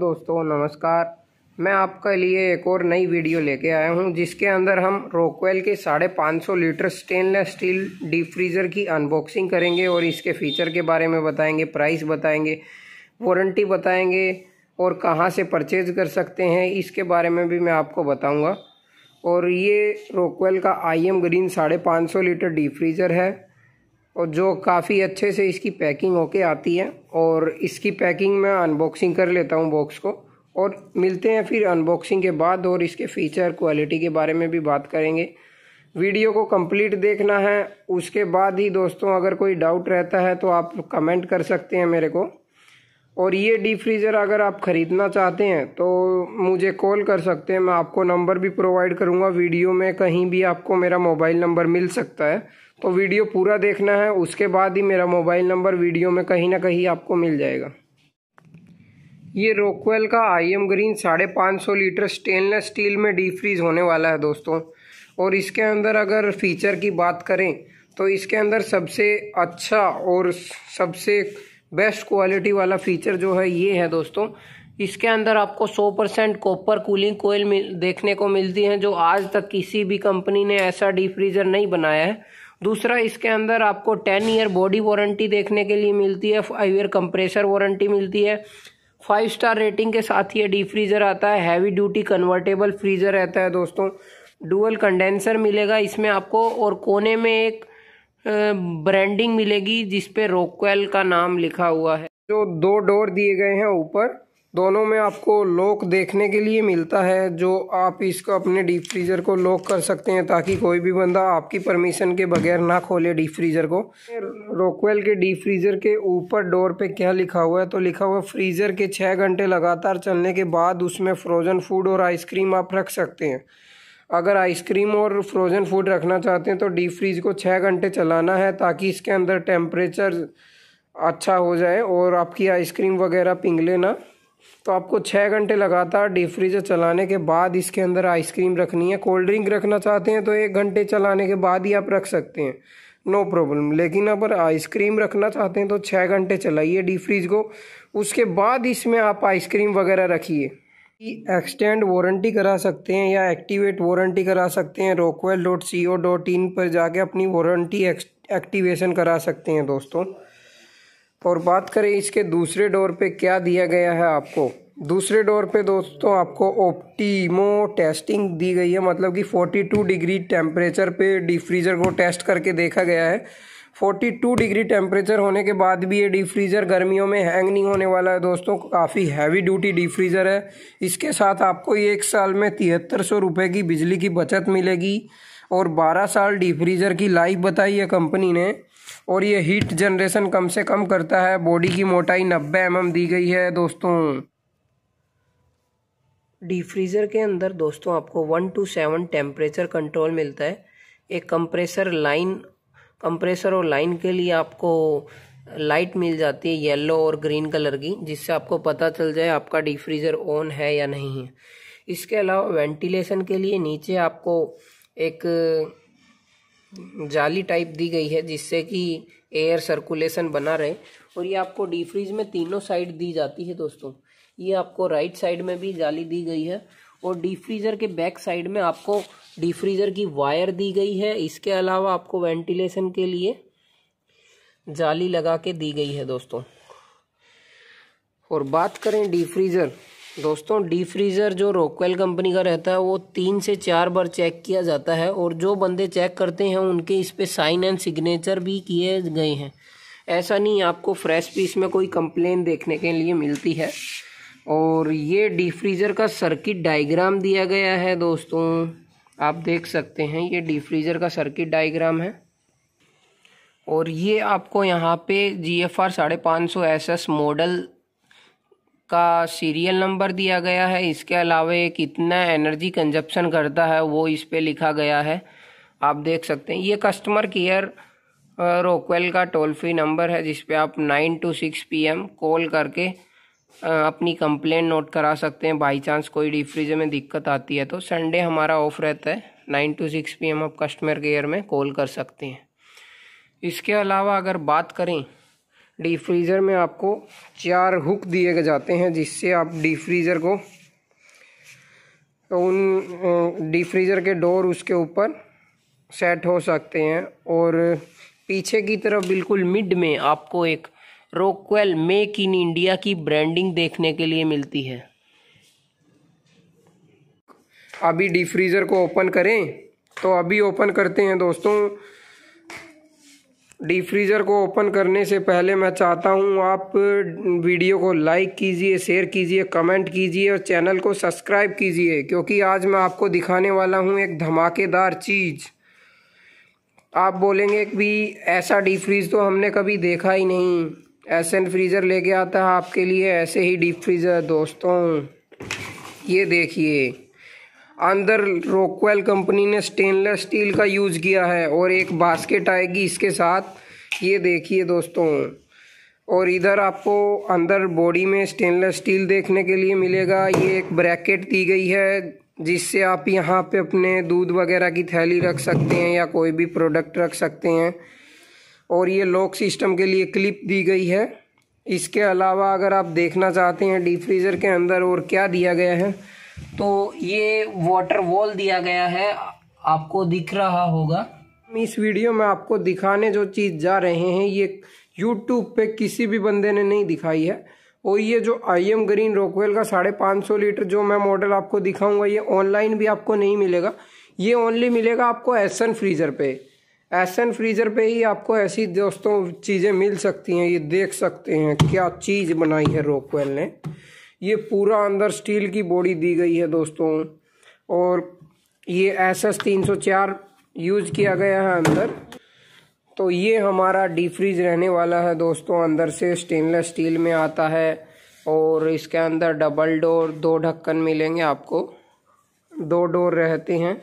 दोस्तों नमस्कार मैं आपके लिए एक और नई वीडियो लेके आया हूँ जिसके अंदर हम रोकवेल के साढ़े पाँच सौ litre stainless steel deep freezer की अनबॉक्सिंग करेंगे और इसके फीचर के बारे में बताएंगे प्राइस बताएंगे वारंटी बताएंगे और कहाँ से परचेज कर सकते हैं इसके बारे में भी मैं आपको बताऊँगा और ये रोकवेल का आई एम ग्रीन साढ़े पाँच सौ लीटर डीप फ्रीज़र है और जो काफ़ी अच्छे से इसकी पैकिंग होके आती है और इसकी पैकिंग मैं अनबॉक्सिंग कर लेता हूँ बॉक्स को और मिलते हैं फिर अनबॉक्सिंग के बाद और इसके फीचर क्वालिटी के बारे में भी बात करेंगे वीडियो को कंप्लीट देखना है उसके बाद ही दोस्तों अगर कोई डाउट रहता है तो आप कमेंट कर सकते हैं मेरे को और ये डीप फ्रीज़र अगर आप ख़रीदना चाहते हैं तो मुझे कॉल कर सकते हैं मैं आपको नंबर भी प्रोवाइड करूँगा वीडियो में कहीं भी आपको मेरा मोबाइल नंबर मिल सकता है तो वीडियो पूरा देखना है उसके बाद ही मेरा मोबाइल नंबर वीडियो में कहीं ना कहीं आपको मिल जाएगा ये रोकवेल का आई एम ग्रीन साढ़े पाँच सौ लीटर स्टेनलेस स्टील में डी फ्रीज होने वाला है दोस्तों और इसके अंदर अगर फीचर की बात करें तो इसके अंदर सबसे अच्छा और सबसे बेस्ट क्वालिटी वाला फीचर जो है ये है दोस्तों इसके अंदर आपको 100 परसेंट कॉपर कूलिंग कोयल देखने को मिलती है जो आज तक किसी भी कंपनी ने ऐसा डी फ्रीज़र नहीं बनाया है दूसरा इसके अंदर आपको टेन ईयर बॉडी वारंटी देखने के लिए मिलती है फाइव ईयर कंप्रेसर वारंटी मिलती है फाइव स्टार रेटिंग के साथ ही डी फ्रीज़र आता है हैवी ड्यूटी कन्वर्टेबल फ्रीज़र रहता है दोस्तों डुअल कंडेंसर मिलेगा इसमें आपको और कोने में एक ब्रांडिंग मिलेगी जिसपे रोकवेल का नाम लिखा हुआ है जो दो डोर दिए गए हैं ऊपर दोनों में आपको लॉक देखने के लिए मिलता है जो आप इसको अपने डीप फ्रीज़र को लॉक कर सकते हैं ताकि कोई भी बंदा आपकी परमिशन के बगैर ना खोले डीप फ्रीज़र को रोकवेल के डीप फ्रीज़र के ऊपर डोर पे क्या लिखा हुआ है तो लिखा हुआ फ्रीज़र के छः घंटे लगातार चलने के बाद उसमें फ्रोज़न फूड और आइसक्रीम आप रख सकते हैं अगर आइसक्रीम और फ्रोज़न फूड रखना चाहते हैं तो डीप फ्रीज को छः घंटे चलाना है ताकि इसके अंदर टेम्परेचर अच्छा हो जाए और आपकी आइसक्रीम वगैरह पिघले ना तो आपको छः घंटे लगातार डीप फ्रीजर चलाने के बाद इसके अंदर आइसक्रीम रखनी है कोल्ड ड्रिंक रखना चाहते हैं तो एक घंटे चलाने के बाद ही आप रख सकते हैं नो प्रॉब्लम लेकिन अगर आइसक्रीम रखना चाहते हैं तो छः घंटे चलाइए डीप फ्रीज को उसके बाद इसमें आप आइसक्रीम वगैरह रखिए एक्सटेंड वारंटी करा सकते हैं या एक्टिवेट वारंटी करा सकते हैं रोकवेल dot C O dot in पर जाके अपनी वारंटी एक्टिवेशन करा सकते हैं दोस्तों और बात करें इसके दूसरे डोर पे क्या दिया गया है आपको दूसरे डोर पे दोस्तों आपको ओप्टीमो टेस्टिंग दी गई है मतलब कि 42 डिग्री टेम्परेचर पे डी फ्रीज़र को टेस्ट करके देखा गया है 42 डिग्री टेम्परेचर होने के बाद भी ये डी फ्रीज़र गर्मियों में हैंग नहीं होने वाला है दोस्तों काफ़ी हैवी ड्यूटी डी फ्रीज़र है इसके साथ आपको ये एक साल में तिहत्तर सौ रुपये की बिजली की बचत मिलेगी और 12 साल डी फ्रीज़र की लाइफ बताई है कंपनी ने और ये हीट जनरेशन कम से कम करता है बॉडी की मोटाई नब्बे एम mm दी गई है दोस्तों डी फ्रीज़र के अंदर दोस्तों आपको one two seven temperature control मिलता है एक कंप्रेसर लाइन कंप्रेसर और लाइन के लिए आपको लाइट मिल जाती है येलो और ग्रीन कलर की जिससे आपको पता चल जाए आपका डी फ्रीज़र ऑन है या नहीं है इसके अलावा वेंटिलेशन के लिए नीचे आपको एक जाली टाइप दी गई है जिससे कि एयर सर्कुलेशन बना रहे और ये आपको डी फ्रीज में तीनों साइड दी जाती है दोस्तों ये आपको राइट साइड में भी जाली दी गई है और डी फ्रीज़र के बैक साइड में आपको डी फ्रीज़र की वायर दी गई है इसके अलावा आपको वेंटिलेशन के लिए जाली लगा के दी गई है दोस्तों और बात करें डी फ्रीज़र दोस्तों डी फ्रीज़र जो रोकवेल कंपनी का रहता है वो तीन से चार बार चेक किया जाता है और जो बंदे चेक करते हैं उनके इस पर साइन एंड सिग्नेचर भी किए गए हैं ऐसा नहीं आपको फ्रेश पीस में कोई कंप्लेन देखने के लिए मिलती है और ये डी फ्रीज़र का सर्किट डायग्राम दिया गया है दोस्तों आप देख सकते हैं ये डी फ्रीज़र का सर्किट डाइग्राम है और ये आपको यहाँ पे जी एफ आर साढ़े पाँच सौ एस एस मॉडल का सीरियल नंबर दिया गया है इसके अलावा ये कितना एनर्जी कंजप्शन करता है वो इस पर लिखा गया है आप देख सकते हैं ये कस्टमर केयर रोकवेल का टोल फ्री नंबर है जिस पे आप nine two six P M call करके अपनी कंप्लेन नोट करा सकते हैं बाई चांस कोई डीप फ्रिज में दिक्कत आती है तो संडे हमारा ऑफ रहता है nine two six P M आप कस्टमर केयर में कॉल कर सकते हैं इसके अलावा अगर बात करें डी फ्रीज़र में आपको चार हुक दिए जाते हैं जिससे आप डी फ्रीज़र को उन डी फ्रीज़र के डोर उसके ऊपर सेट हो सकते हैं और पीछे की तरफ बिल्कुल मिड में आपको एक रोकवेल मेक इन इंडिया की ब्रांडिंग देखने के लिए मिलती है अभी डी फ्रीज़र को ओपन करें तो अभी ओपन करते हैं दोस्तों डी फ्रीज़र को ओपन करने से पहले मैं चाहता हूँ आप वीडियो को लाइक कीजिए शेयर कीजिए कमेंट कीजिए और चैनल को सब्सक्राइब कीजिए क्योंकि आज मैं आपको दिखाने वाला हूँ एक धमाकेदार चीज़ आप बोलेंगे भी ऐसा डीप फ्रीज़ तो हमने कभी देखा ही नहीं ऐसे फ्रीज़र लेके आता है आपके लिए ऐसे ही डीप फ्रीज़र दोस्तों ये देखिए अंदर रोकवेल कंपनी ने स्टेनलेस स्टील का यूज़ किया है और एक बास्केट आएगी इसके साथ ये देखिए दोस्तों और इधर आपको अंदर बॉडी में स्टेनलेस स्टील देखने के लिए मिलेगा ये एक ब्रैकेट दी गई है जिससे आप यहाँ पे अपने दूध वगैरह की थैली रख सकते हैं या कोई भी प्रोडक्ट रख सकते हैं और ये लॉक सिस्टम के लिए क्लिप दी गई है इसके अलावा अगर आप देखना चाहते हैं डीप फ्रीज़र के अंदर और क्या दिया गया है तो ये वाटर वॉल दिया गया है आपको दिख रहा होगा इस वीडियो में आपको दिखाने जो चीज़ जा रहे हैं ये यूट्यूब पे किसी भी बंदे ने नहीं दिखाई है और ये जो आई एम ग्रीन रोकवेल का साढ़े पाँच सौ लीटर जो मैं मॉडल आपको दिखाऊंगा ये ऑनलाइन भी आपको नहीं मिलेगा ये ओनली मिलेगा आपको एसन फ्रीज़र पे एसन फ्रीज़र पे ही आपको ऐसी दोस्तों चीज़ें मिल सकती हैं ये देख सकते हैं क्या चीज़ बनाई है रोकवेल ने ये पूरा अंदर स्टील की बॉडी दी गई है दोस्तों और ये एस एस तीन सौ चार यूज किया गया है अंदर तो ये हमारा डी फ्रीज रहने वाला है दोस्तों अंदर से स्टेनलेस स्टील में आता है और इसके अंदर डबल डोर दो ढक्कन मिलेंगे आपको दो डोर रहते हैं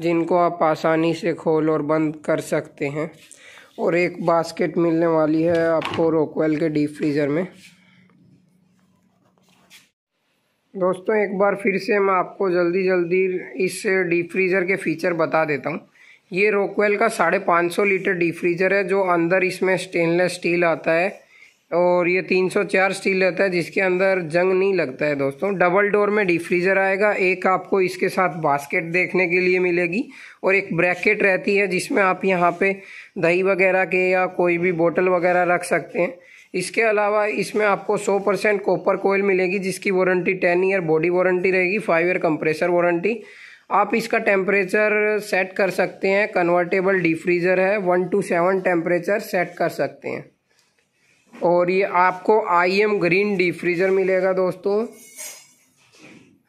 जिनको आप आसानी से खोल और बंद कर सकते हैं और एक बास्केट मिलने वाली है आपको रोकवेल के डीप फ्रीज़र में दोस्तों एक बार फिर से मैं आपको जल्दी जल्दी इस डीप फ्रीज़र के फीचर बता देता हूँ ये रोकवेल का साढ़े पाँच सौ लीटर डीप फ्रीज़र है जो अंदर इसमें स्टेनलेस स्टील आता है और ये तीन सौ चार स्टील रहता है जिसके अंदर जंग नहीं लगता है दोस्तों डबल डोर में डीप फ्रीज़र आएगा एक आपको इसके साथ बास्केट देखने के लिए मिलेगी और एक ब्रैकेट रहती है जिसमें आप यहाँ पर दही वगैरह के या कोई भी बोटल वगैरह रख सकते हैं इसके अलावा इसमें आपको 100 परसेंट कॉपर कोयल मिलेगी जिसकी वारंटी 10 ईयर बॉडी वारंटी रहेगी फाइव ईयर कंप्रेसर वारंटी आप इसका टेम्परेचर सेट कर सकते हैं कन्वर्टेबल डी फ्रीज़र है one two seven temperature set कर सकते हैं और ये आपको I M green D freezer मिलेगा दोस्तों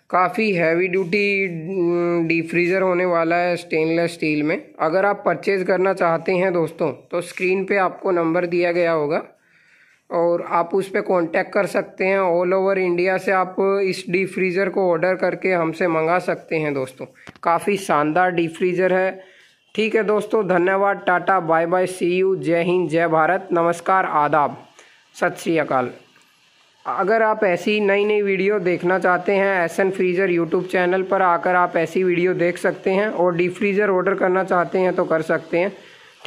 काफ़ी हैवी ड्यूटी डी फ्रीज़र होने वाला है स्टेनलेस स्टील में अगर आप परचेज़ करना चाहते हैं दोस्तों तो स्क्रीन पे आपको नंबर दिया गया होगा और आप उस पर कॉन्टैक्ट कर सकते हैं ऑल ओवर इंडिया से आप इस डीप फ्रीज़र को ऑर्डर करके हमसे मंगा सकते हैं दोस्तों काफ़ी शानदार डीप फ्रीज़र है ठीक है दोस्तों धन्यवाद tata bye bye see you Jai Hind जय भारत नमस्कार आदाब सत श्री अकाल अगर आप ऐसी नई नई वीडियो देखना चाहते हैं S N freezer YouTube channel पर आकर आप ऐसी वीडियो देख सकते हैं और डीप फ्रीज़र ऑर्डर करना चाहते हैं तो कर सकते हैं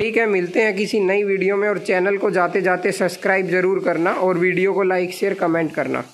ठीक है मिलते हैं किसी नई वीडियो में और चैनल को जाते जाते सब्सक्राइब ज़रूर करना और वीडियो को लाइक शेयर कमेंट करना